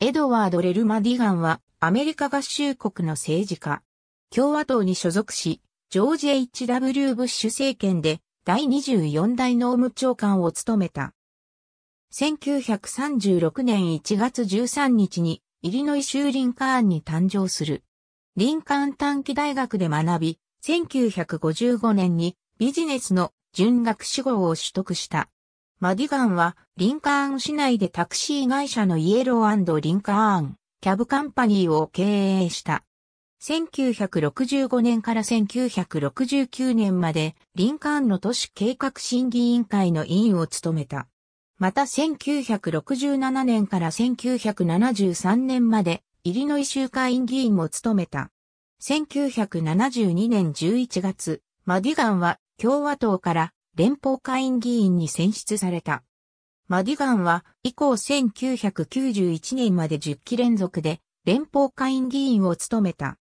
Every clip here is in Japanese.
エドワード・レルマ・ディガンは、アメリカ合衆国の政治家。共和党に所属し、ジョージ・ H.W. ブッシュ政権で、第24代農務長官を務めた。1936年1月13日に、イリノイ州リンカーンに誕生する。リンカーン短期大学で学び、1955年にビジネスの準学士号を取得した。マディガンは、リンカーン市内でタクシー会社のイエローリンカーン、キャブカンパニーを経営した。1965年から1969年まで、リンカーンの都市計画審議委員会の委員を務めた。また1967年から1973年まで、イリノイ州会員議員も務めた。1972年11月、マディガンは共和党から連邦会員議員に選出された。マディガンは以降1991年まで10期連続で連邦会員議員を務めた。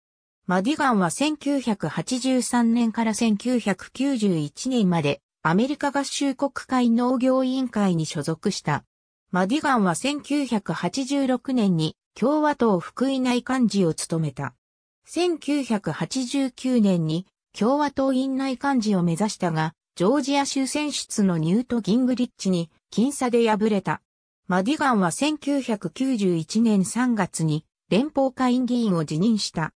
マディガンは1983年から1991年までアメリカ合衆国会農業委員会に所属した。マディガンは1986年に共和党福井内幹事を務めた。1989年に共和党院内幹事を目指したが、ジョージア州選出のニュート・ギングリッチに僅差で敗れた。マディガンは1991年3月に連邦下院議員を辞任した。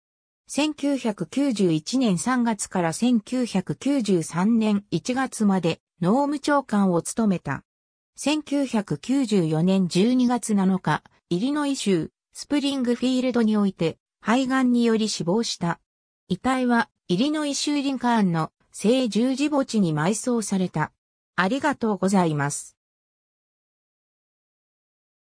1991年3月から1993年1月まで農務長官を務めた。1994年12月7日、イリノイ州スプリングフィールドにおいて肺がんにより死亡した。遺体はイリノイ州リンカーンの聖十字墓地に埋葬された。ありがとうございます。